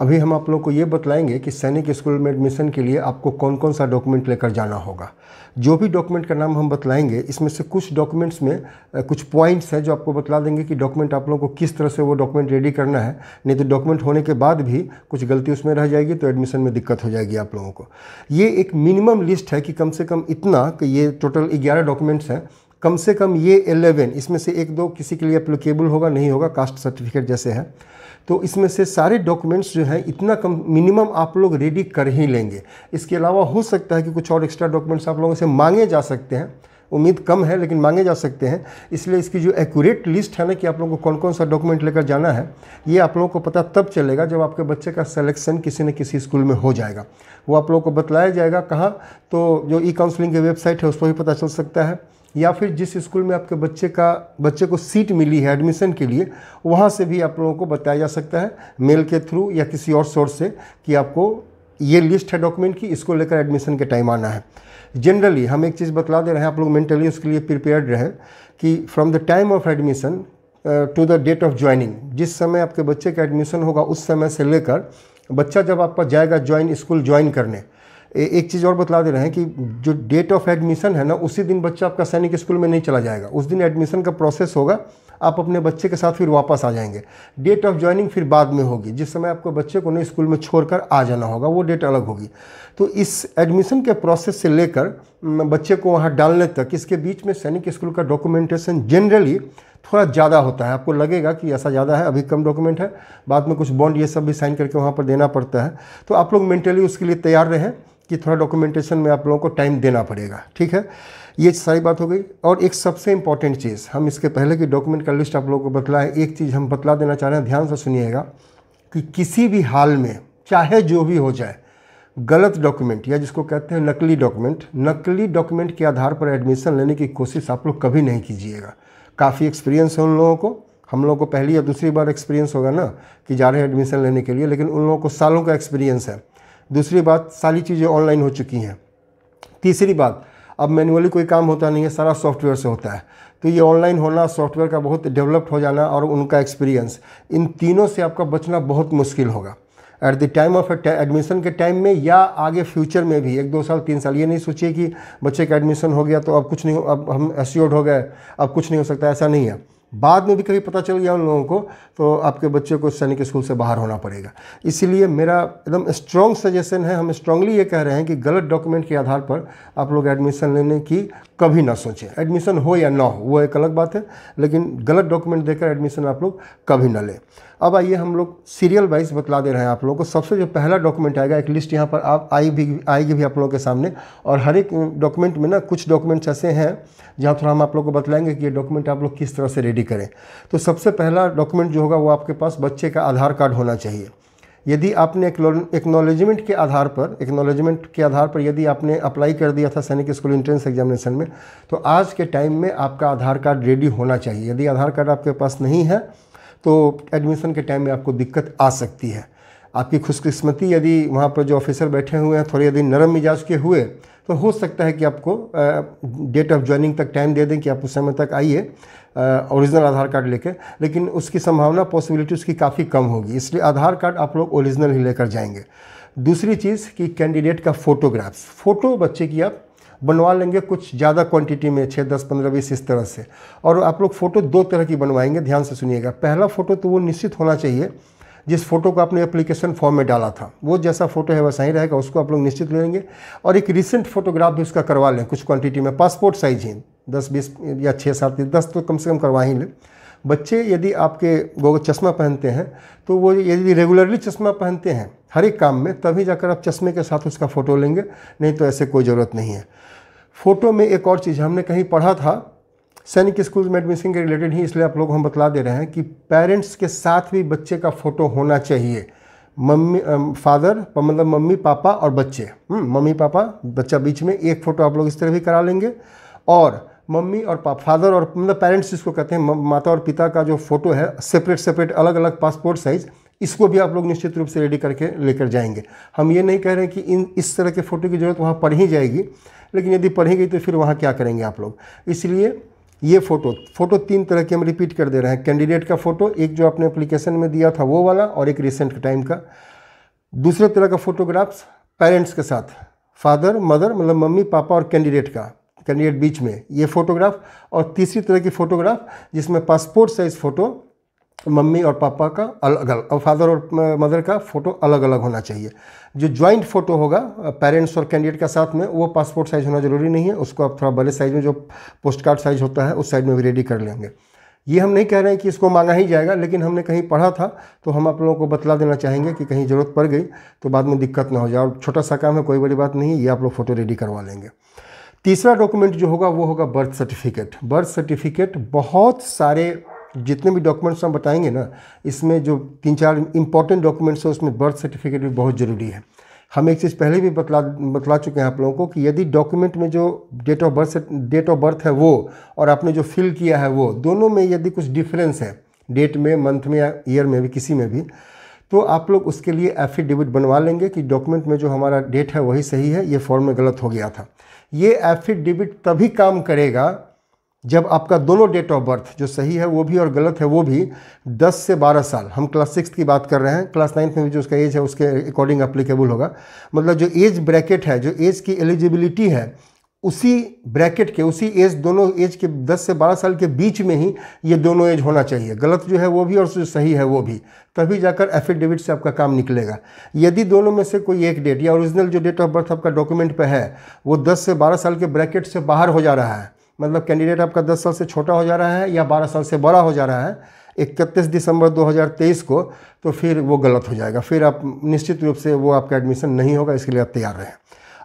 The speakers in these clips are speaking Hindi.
अभी हम आप लोग को ये बतलाएंगे कि सैनिक स्कूल में एडमिशन के लिए आपको कौन कौन सा डॉक्यूमेंट लेकर जाना होगा जो भी डॉक्यूमेंट का नाम हम बतलाएंगे इसमें से कुछ डॉक्यूमेंट्स में कुछ पॉइंट्स हैं जो आपको बतला देंगे कि डॉक्यूमेंट आप लोगों को किस तरह से वो डॉक्यूमेंट रेडी करना है नहीं तो डॉक्यूमेंट होने के बाद भी कुछ गलती उसमें रह जाएगी तो एडमिशन में दिक्कत हो जाएगी आप लोगों को ये एक मिनिमम लिस्ट है कि कम से कम इतना कि ये टोटल ग्यारह डॉक्यूमेंट्स हैं कम से कम ये एलेवन इसमें से एक दो किसी के लिए अप्लीकेबल होगा नहीं होगा कास्ट सर्टिफिकेट जैसे है तो इसमें से सारे डॉक्यूमेंट्स जो हैं इतना कम मिनिमम आप लोग रेडी कर ही लेंगे इसके अलावा हो सकता है कि कुछ और एक्स्ट्रा डॉक्यूमेंट्स आप लोगों से मांगे जा सकते हैं उम्मीद कम है लेकिन मांगे जा सकते हैं इसलिए इसकी जो एक्यूरेट लिस्ट है ना कि आप लोगों को कौन कौन सा डॉक्यूमेंट लेकर जाना है ये आप लोगों को पता तब चलेगा जब आपके बच्चे का सिलेक्शन किसी न किसी स्कूल में हो जाएगा वो आप लोगों को बतलाया जाएगा कहाँ तो जो ई काउंसलिंग की वेबसाइट है उस पर भी पता चल सकता है या फिर जिस स्कूल में आपके बच्चे का बच्चे को सीट मिली है एडमिशन के लिए वहाँ से भी आप लोगों को बताया जा सकता है मेल के थ्रू या किसी और सोर्स से कि आपको ये लिस्ट है डॉक्यूमेंट की इसको लेकर एडमिशन के टाइम आना है जनरली हम एक चीज़ बतला दे रहे हैं आप लोग मेंटली उसके लिए प्रिपेयर्ड रहें कि from the time of admission to the date of joining जिस समय आपके बच्चे का एडमिशन होगा उस समय से लेकर बच्चा जब आपका जाएगा ज्वाइन स्कूल ज्वाइन करने ए, एक चीज़ और बता दे रहे हैं कि जो डेट ऑफ एडमिशन है ना उसी दिन बच्चा आपका सैनिक स्कूल में नहीं चला जाएगा उस दिन एडमिशन का प्रोसेस होगा आप अपने बच्चे के साथ फिर वापस आ जाएंगे डेट ऑफ ज्वाइनिंग फिर बाद में होगी जिस समय आपको बच्चे को नए स्कूल में छोड़कर आ जाना होगा वो डेट अलग होगी तो इस एडमिशन के प्रोसेस से लेकर बच्चे को वहाँ डालने तक इसके बीच में सैनिक स्कूल का डॉक्यूमेंटेशन जनरली थोड़ा ज़्यादा होता है आपको लगेगा कि ऐसा ज़्यादा है अभी कम डॉक्यूमेंट है बाद में कुछ बॉन्ड ये सब भी साइन करके वहाँ पर देना पड़ता है तो आप लोग मेंटली उसके लिए तैयार रहें कि थोड़ा डॉक्यूमेंटेशन में आप लोगों को टाइम देना पड़ेगा ठीक है ये सारी बात हो गई और एक सबसे इम्पॉर्टेंट चीज़ हम इसके पहले की डॉक्यूमेंट का लिस्ट आप लोगों को बतलाएं एक चीज़ हम बतला देना चाह रहे हैं ध्यान से सुनिएगा कि किसी भी हाल में चाहे जो भी हो जाए गलत डॉक्यूमेंट या जिसको कहते हैं नकली डॉक्यूमेंट नकली डॉक्यूमेंट के आधार पर एडमिशन लेने की कोशिश आप लोग कभी नहीं कीजिएगा काफ़ी एक्सपीरियंस है उन लोगों को हम लोगों को पहली या दूसरी बार एक्सपीरियंस होगा ना कि जा रहे हैं एडमिशन लेने के लिए लेकिन उन लोगों को सालों का एक्सपीरियंस है दूसरी बात सारी चीज़ें ऑनलाइन हो चुकी हैं तीसरी बात अब मैनुअली कोई काम होता नहीं है सारा सॉफ्टवेयर से होता है तो ये ऑनलाइन होना सॉफ्टवेयर का बहुत डेवलप्ड हो जाना और उनका एक्सपीरियंस इन तीनों से आपका बचना बहुत मुश्किल होगा at the time of admission के टाइम में या आगे फ्यूचर में भी एक दो साल तीन साल ये नहीं सोचिए कि बच्चे का एडमिशन हो गया तो अब कुछ नहीं अब हम एस्योर्ड हो गए अब कुछ नहीं हो सकता ऐसा नहीं है बाद में भी कभी पता चल गया उन लोगों को तो आपके बच्चे को सैनिक स्कूल से बाहर होना पड़ेगा इसीलिए मेरा एकदम स्ट्रॉन्ग सजेशन है हम स्ट्रांगली ये कह रहे हैं कि गलत डॉक्यूमेंट के आधार पर आप लोग एडमिशन लेने की कभी ना सोचें एडमिशन हो या ना हो वो एक अलग बात है लेकिन गलत डॉक्यूमेंट देकर एडमिशन आप लोग कभी ना लें अब आइए हम लोग सीरियल वाइज बतला दे रहे हैं आप लोगों को सबसे जो पहला डॉक्यूमेंट आएगा एक लिस्ट यहाँ पर आप आई भी आएगी भी आप लोगों के सामने और हर एक डॉक्यूमेंट में ना कुछ डॉक्यूमेंट्स ऐसे हैं जहाँ थोड़ा हम आप लोग को बतलाएंगे कि ये डॉक्यूमेंट आप लोग किस तरह से रेडी करें तो सबसे पहला डॉक्यूमेंट जो होगा वो आपके पास बच्चे का आधार कार्ड होना चाहिए यदि आपने एक्नॉलेजमेंट के आधार पर एक्नॉलेजमेंट के आधार पर यदि आपने अप्लाई कर दिया था सैनिक स्कूल इंट्रेंस एग्जामिनेशन में तो आज के टाइम में आपका आधार कार्ड रेडी होना चाहिए यदि आधार कार्ड आपके पास नहीं है तो एडमिशन के टाइम में आपको दिक्कत आ सकती है आपकी खुशकिस्मती यदि वहाँ पर जो ऑफिसर बैठे हुए हैं थोड़े यदि नरम मिजाज के हुए तो हो सकता है कि आपको डेट ऑफ ज्वाइनिंग तक टाइम दे दें कि आप उस समय तक आइए ओरिजिनल आधार कार्ड लेके लेकिन उसकी संभावना पॉसिबिलिटी उसकी काफ़ी कम होगी इसलिए आधार कार्ड आप लोग ओरिजिनल ही लेकर जाएंगे दूसरी चीज़ कि कैंडिडेट का फ़ोटोग्राफ्स फ़ोटो बच्चे की आप बनवा लेंगे कुछ ज़्यादा क्वांटिटी में छः दस पंद्रह बीस इस तरह से और आप लोग फ़ोटो दो तरह की बनवाएंगे ध्यान से सुनिएगा पहला फ़ोटो तो वो निश्चित होना चाहिए जिस फोटो को आपने एप्लीकेशन फॉर्म में डाला था वो जैसा फोटो है वैसा ही रहेगा उसको आप लोग निश्चित लेंगे और एक रिसेंट फोटोग्राफ भी उसका करवा लें कुछ क्वांटिटी में पासपोर्ट साइज ही दस बीस या छः सात दस तो कम से कम करवा ही लें बच्चे यदि आपके गोगल चश्मा पहनते हैं तो वो यदि रेगुलरली चश्मा पहनते हैं हर एक काम में तभी जाकर आप चश्मे के साथ उसका फ़ोटो लेंगे नहीं तो ऐसे कोई ज़रूरत नहीं है फ़ोटो में एक और चीज़ हमने कहीं पढ़ा था सैनिक स्कूल में एडमिशन के रिलेटेड ही इसलिए आप लोग हम बतला दे रहे हैं कि पेरेंट्स के साथ भी बच्चे का फ़ोटो होना चाहिए मम्मी फादर मतलब मम्मी पापा और बच्चे हम्म, मम्मी पापा बच्चा बीच में एक फ़ोटो आप लोग इस तरह भी करा लेंगे और मम्मी और पा फादर और मतलब पेरेंट्स जिसको कहते हैं माता और पिता का जो फोटो है सेपरेट सेपरेट अलग अलग पासपोर्ट साइज़ इसको भी आप लोग निश्चित रूप से रेडी करके लेकर जाएंगे हम ये नहीं कह रहे हैं कि इन इस तरह के फ़ोटो की ज़रूरत वहाँ पढ़ ही जाएगी लेकिन यदि पढ़ी गई तो फिर वहाँ क्या करेंगे आप लोग इसलिए ये फ़ोटो फ़ोटो तीन तरह के हम रिपीट कर दे रहे हैं कैंडिडेट का फ़ोटो एक जो आपने एप्लीकेशन में दिया था वो वाला और एक रिसेंट टाइम का दूसरे तरह का फ़ोटोग्राफ्स पेरेंट्स के साथ फादर मदर मतलब मम्मी पापा और कैंडिडेट का कैंडिडेट बीच में ये फ़ोटोग्राफ और तीसरी तरह की फ़ोटोग्राफ जिसमें पासपोर्ट साइज़ फ़ोटो मम्मी और पापा का अलग अलग और फादर और मदर का फ़ोटो अलग अलग होना चाहिए जो ज्वाइंट फ़ोटो होगा पेरेंट्स और कैंडिडेट का साथ में वो पासपोर्ट साइज़ होना ज़रूरी नहीं है उसको आप थोड़ा बड़े साइज़ में जो पोस्ट कार्ड साइज़ होता है उस साइज़ में भी रेडी कर लेंगे ये हम नहीं कह रहे हैं कि इसको मांगा ही जाएगा लेकिन हमने कहीं पढ़ा था तो हम आप लोगों को बतला देना चाहेंगे कि कहीं ज़रूरत पड़ गई तो बाद में दिक्कत ना हो जाए और छोटा सा काम है कोई बड़ी बात नहीं ये आप लोग फ़ोटो रेडी करवा लेंगे तीसरा डॉक्यूमेंट जो होगा वो होगा बर्थ सर्टिफिकेट बर्थ सर्टिफिकेट बहुत सारे जितने भी डॉक्यूमेंट्स हम बताएंगे ना इसमें जो तीन चार इंपॉर्टेंट डॉक्यूमेंट्स हैं उसमें बर्थ सर्टिफिकेट भी बहुत ज़रूरी है हम एक चीज़ पहले भी बतला बतला चुके हैं आप लोगों को कि यदि डॉक्यूमेंट में जो date of birth date of birth है वो और आपने जो फिल किया है वो दोनों में यदि कुछ डिफरेंस है डेट में मंथ में या ईयर में भी किसी में भी तो आप लोग उसके लिए एफिडेविट बनवा लेंगे कि डॉक्यूमेंट में जो हमारा डेट है वही सही है ये फॉर्म में गलत हो गया था ये एफिडेविट तभी काम करेगा जब आपका दोनों डेट ऑफ बर्थ जो सही है वो भी और गलत है वो भी 10 से 12 साल हम क्लास सिक्स की बात कर रहे हैं क्लास नाइन्थ में भी जो उसका एज है उसके अकॉर्डिंग अप्लीकेबल होगा मतलब जो एज ब्रैकेट है जो एज की एलिजिबिलिटी है उसी ब्रैकेट के उसी एज दोनों एज के 10 से 12 साल के बीच में ही ये दोनों एज होना चाहिए गलत जो है वो भी और जो सही है वो भी तभी जाकर एफिडेविट से आपका काम निकलेगा यदि दोनों में से कोई एक डेट या ओरिजिनल जो डेट ऑफ बर्थ आपका डॉक्यूमेंट पे है वो 10 से 12 साल के ब्रैकेट से बाहर हो जा रहा है मतलब कैंडिडेट आपका दस साल से छोटा हो जा रहा है या बारह साल से बड़ा हो जा रहा है इकतीस दिसंबर 2023 को तो फिर वो गलत हो जाएगा फिर आप निश्चित रूप से वो आपका एडमिशन नहीं होगा इसके लिए आप तैयार रहें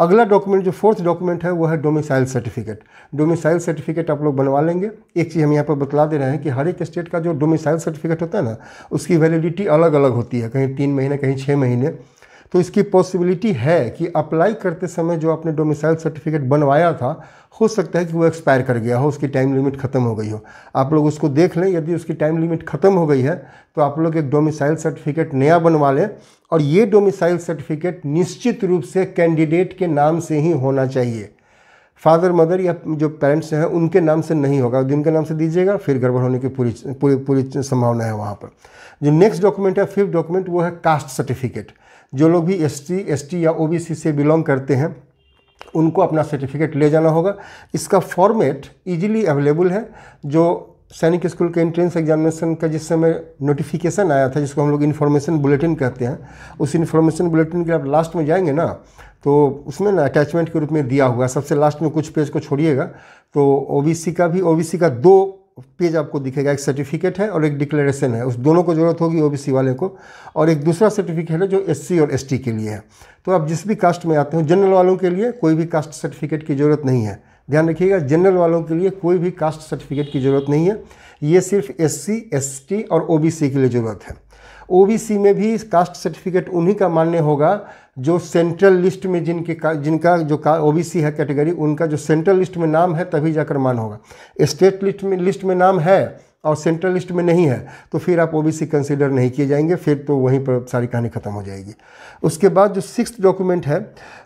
अगला डॉक्यूमेंट जो फोर्थ डॉक्यूमेंट है वो है डोमिसाइल सर्टिफिकेट डोमिसाइल सर्टिफिकेट आप लोग बनवा लेंगे एक चीज़ हम यहाँ पर बतला दे रहे हैं कि हर एक स्टेट का जो डोमिसाइल सर्टिफिकेट होता है ना उसकी वैलिडिटी अलग अलग होती है कहीं तीन महीने कहीं छः महीने तो इसकी पॉसिबिलिटी है कि अप्लाई करते समय जो आपने डोमिसाइल सर्टिफिकेट बनवाया था हो सकता है कि वो एक्सपायर कर गया हो उसकी टाइम लिमिट ख़त्म हो गई हो आप लोग उसको देख लें यदि उसकी टाइम लिमिट ख़त्म हो गई है तो आप लोग एक डोमिसाइल सर्टिफिकेट नया बनवा लें और ये डोमिसाइल सर्टिफिकेट निश्चित रूप से कैंडिडेट के नाम से ही होना चाहिए फादर मदर या जो पेरेंट्स हैं उनके नाम से नहीं होगा जिनके नाम से दीजिएगा फिर गड़बड़ होने की पूरी पूरी पूरी संभावना है वहाँ पर जो नेक्स्ट डॉक्यूमेंट है फिफ्थ डॉक्यूमेंट वो है कास्ट सर्टिफिकेट जो लोग भी एस टी या ओ से बिलोंग करते हैं उनको अपना सर्टिफिकेट ले जाना होगा इसका फॉर्मेट इजीली अवेलेबल है जो सैनिक स्कूल के एंट्रेंस एग्जामिनेशन का जिस समय नोटिफिकेशन आया था जिसको हम लोग इन्फॉर्मेशन बुलेटिन कहते हैं उस इन्फॉर्मेशन बुलेटिन के आप लास्ट में जाएंगे ना तो उसमें ना अटैचमेंट के रूप में दिया हुआ सबसे लास्ट में कुछ पेज को छोड़िएगा तो ओबीसी का भी ओबीसी का दो पेज आपको दिखेगा एक सर्टिफिकेट है और एक डिक्लेरेशन है उस दोनों को ज़रूरत होगी ओबीसी वाले को और एक दूसरा सर्टिफिकेट है जो एससी और एसटी के लिए है तो आप जिस भी कास्ट में आते हो जनरल वालों के लिए कोई भी कास्ट सर्टिफिकेट की ज़रूरत नहीं है ध्यान रखिएगा जनरल वालों के लिए कोई भी कास्ट सर्टिफिकेट की ज़रूरत नहीं है ये सिर्फ एस सी और ओ के लिए ज़रूरत है ओबीसी में भी कास्ट सर्टिफिकेट उन्हीं का मान्य होगा जो सेंट्रल लिस्ट में जिनके का, जिनका जो का ओबीसी है कैटेगरी उनका जो सेंट्रल लिस्ट में नाम है तभी जाकर मान होगा स्टेट लिस्ट में लिस्ट में नाम है और सेंट्रल लिस्ट में नहीं है तो फिर आप ओबीसी कंसीडर नहीं किए जाएंगे फिर तो वहीं पर सारी कहानी ख़त्म हो जाएगी उसके बाद जो सिक्स डॉक्यूमेंट है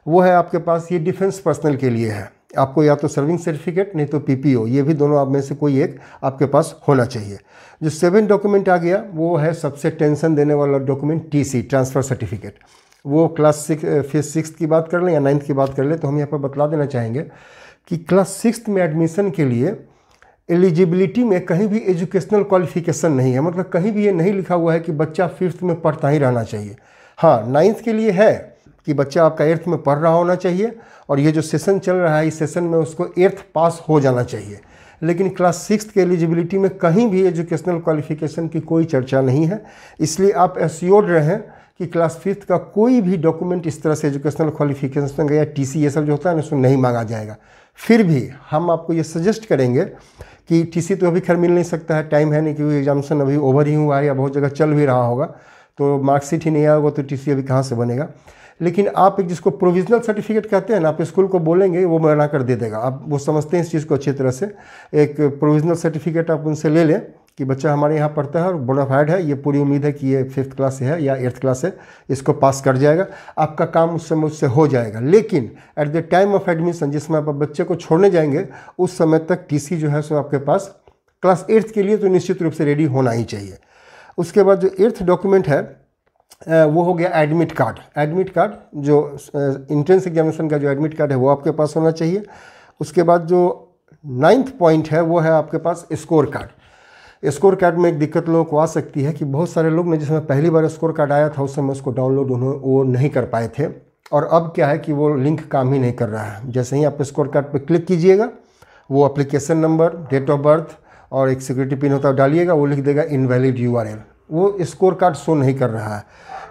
वो है आपके पास ये डिफेंस पर्सनल के लिए है आपको या तो सर्विंग सर्टिफिकेट नहीं तो पी ये भी दोनों आप में से कोई एक आपके पास होना चाहिए जो सेवन डॉक्यूमेंट आ गया वो है सबसे टेंशन देने वाला डॉक्यूमेंट टी ट्रांसफ़र सर्टिफिकेट वो क्लास सिक्स फिर सिक्स की बात कर लें या नाइन्थ की बात कर लें तो हम यहाँ पर बतला देना चाहेंगे कि क्लास सिक्स में एडमिशन के लिए एलिजिबिलिटी में कहीं भी एजुकेशनल क्वालिफिकेशन नहीं है मतलब कहीं भी ये नहीं लिखा हुआ है कि बच्चा फिफ्थ में पढ़ता ही रहना चाहिए हाँ नाइन्थ के लिए है कि बच्चा आपका एट्थ में पढ़ रहा होना चाहिए और ये जो सेशन चल रहा है इस सेशन में उसको एर्थ पास हो जाना चाहिए लेकिन क्लास सिक्स के एलिजिबिलिटी में कहीं भी एजुकेशनल क्वालिफिकेशन की कोई चर्चा नहीं है इसलिए आप एश्योर्ड रहें कि क्लास फिफ्थ का कोई भी डॉक्यूमेंट इस तरह से एजुकेशनल क्वालिफिकेशन या टी सी ये सब जो होता है ना उसमें नहीं मांगा जाएगा फिर भी हम आपको ये सजेस्ट करेंगे कि टी तो अभी खैर मिल नहीं सकता है टाइम है नहीं क्योंकि एग्जामेशन अभी ओवर ही हुआ है या बहुत जगह चल भी रहा होगा तो मार्कशीट ही नहीं आएगा तो टी अभी कहाँ से बनेगा लेकिन आप एक जिसको प्रोविजनल सर्टिफिकेट कहते हैं ना आप स्कूल को बोलेंगे वो बना कर दे देगा आप वो समझते हैं इस चीज़ को अच्छी तरह से एक प्रोविजनल सर्टिफिकेट आप उनसे ले लें कि बच्चा हमारे यहाँ पढ़ता है और बोनाफाइड है ये पूरी उम्मीद है कि ये फिफ्थ क्लास से है या एट्थ क्लास से इसको पास कर जाएगा आपका काम उस समय उससे हो जाएगा लेकिन at the time of admission जिसमें आप बच्चे को छोड़ने जाएंगे उस समय तक टी जो है सो आपके पास क्लास एट्थ के लिए तो निश्चित रूप से रेडी होना ही चाहिए उसके बाद जो एट्थ डॉक्यूमेंट है वो हो गया एडमिट कार्ड एडमिट कार्ड जो इंट्रेंस एग्जामिनेशन का जो एडमिट कार्ड है वो आपके पास होना चाहिए उसके बाद जो नाइन्थ पॉइंट है वो है आपके पास स्कोर कार्ड स्कोर कार्ड में एक दिक्कत लोगों को आ सकती है कि बहुत सारे लोग ने जिसमें पहली बार स्कोर कार्ड आया था उस समय उसको डाउनलोड उन्होंने वो नहीं कर पाए थे और अब क्या है कि वो लिंक काम ही नहीं कर रहा है जैसे ही आप स्कोर कार्ड पर क्लिक कीजिएगा वो application number date of birth और एक सिक्योरिटी पिन होता है डालिएगा वो लिख देगा इनवैलिड यू वो स्कोर कार्ड शो नहीं कर रहा है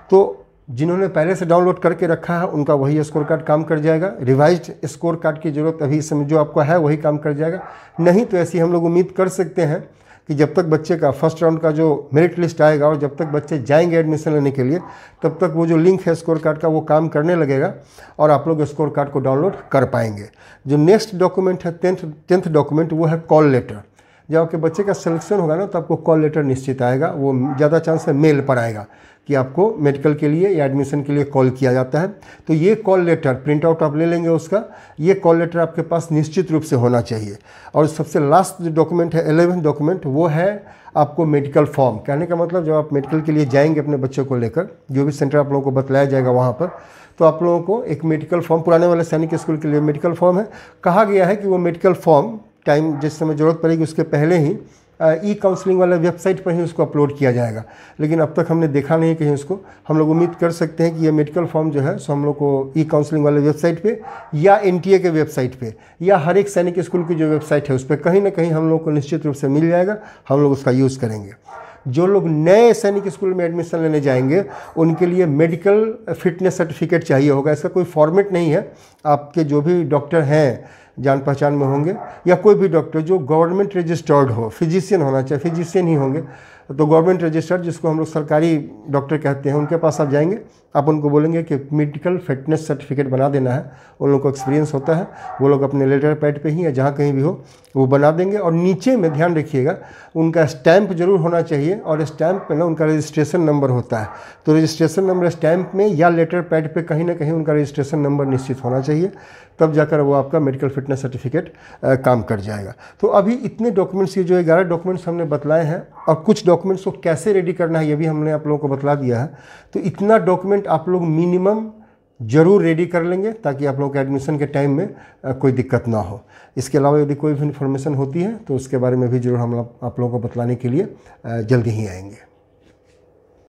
तो जिन्होंने पहले से डाउनलोड करके रखा है उनका वही स्कोर कार्ड काम कर जाएगा रिवाइज स्कोर कार्ड की ज़रूरत अभी इस समय जो आपको है वही काम कर जाएगा नहीं तो ऐसी हम लोग उम्मीद कर सकते हैं कि जब तक बच्चे का फर्स्ट राउंड का जो मेरिट लिस्ट आएगा और जब तक बच्चे जाएंगे एडमिशन लेने के लिए तब तक वो जो लिंक है स्कोर कार्ड का वो काम करने लगेगा और आप लोग स्कोर कार्ड को डाउनलोड कर पाएंगे जो नेक्स्ट डॉक्यूमेंट है टेंथ टेंथ डॉक्यूमेंट वो है कॉल लेटर जब आपके बच्चे का सिलेक्शन होगा ना तो आपको कॉल लेटर निश्चित आएगा वो ज़्यादा चांस है मेल पर आएगा कि आपको मेडिकल के लिए या एडमिशन के लिए कॉल किया जाता है तो ये कॉल लेटर प्रिंट आउट आप ले लेंगे उसका ये कॉल लेटर आपके पास निश्चित रूप से होना चाहिए और सबसे लास्ट जो डॉक्यूमेंट है एलेवेंथ डॉक्यूमेंट वो है आपको मेडिकल फॉर्म कहने का मतलब जब आप मेडिकल के लिए जाएंगे अपने बच्चों को लेकर जो भी सेंटर आप लोगों को बतलाया जाएगा वहाँ पर तो आप लोगों को एक मेडिकल फॉर्म पुराने वाले सैनिक स्कूल के लिए मेडिकल फॉर्म है कहा गया है कि वो मेडिकल फॉर्म टाइम जिस समय ज़रूरत पड़ेगी उसके पहले ही ई काउंसलिंग वाला वेबसाइट पर ही उसको अपलोड किया जाएगा लेकिन अब तक हमने देखा नहीं कहीं उसको हम लोग उम्मीद कर सकते हैं कि ये मेडिकल फॉर्म जो है सो हम लोग को ई काउंसलिंग वाले वेबसाइट पे या एन के वेबसाइट पे या हर एक सैनिक स्कूल की जो वेबसाइट है उस पर कहीं ना कहीं हम लोग को निश्चित रूप से मिल जाएगा हम लोग उसका यूज़ करेंगे जो लोग नए सैनिक स्कूल में एडमिशन लेने जाएंगे उनके लिए मेडिकल फिटनेस सर्टिफिकेट चाहिए होगा इसका कोई फॉर्मेट नहीं है आपके जो भी डॉक्टर हैं जान पहचान में होंगे या कोई भी डॉक्टर जो गवर्नमेंट रजिस्टर्ड हो फिजिशियन होना चाहिए फिजिशियन ही होंगे तो गवर्नमेंट रजिस्टर्ड जिसको हम लोग सरकारी डॉक्टर कहते हैं उनके पास आप जाएंगे आप उनको बोलेंगे कि मेडिकल फिटनेस सर्टिफिकेट बना देना है उन लोगों को एक्सपीरियंस होता है वो लोग अपने लेटर पैड पे ही या जहाँ कहीं भी हो वो बना देंगे और नीचे में ध्यान रखिएगा उनका स्टैम्प जरूर होना चाहिए और स्टैम्प पे ना उनका रजिस्ट्रेशन नंबर होता है तो रजिस्ट्रेशन नंबर स्टैम्प में या लेटर पैड पर कहीं ना कहीं उनका रजिस्ट्रेशन नंबर निश्चित होना चाहिए तब जाकर वो आपका मेडिकल फिटनेस सर्टिफिकेट काम कर जाएगा तो अभी इतने डॉक्यूमेंट्स ये जो ग्यारह डॉक्यूमेंट्स हमने बतलाए हैं और कुछ डॉक्यूमेंट्स को कैसे रेडी करना है ये भी हमने आप लोगों को बतला दिया है तो इतना डॉक्यूमेंट आप लोग मिनिमम जरूर रेडी कर लेंगे ताकि आप लोग के एडमिशन के टाइम में कोई दिक्कत ना हो इसके अलावा यदि कोई भी इन्फॉर्मेशन होती है तो उसके बारे में भी जरूर हम आप लोगों को बतलाने के लिए जल्दी ही आएंगे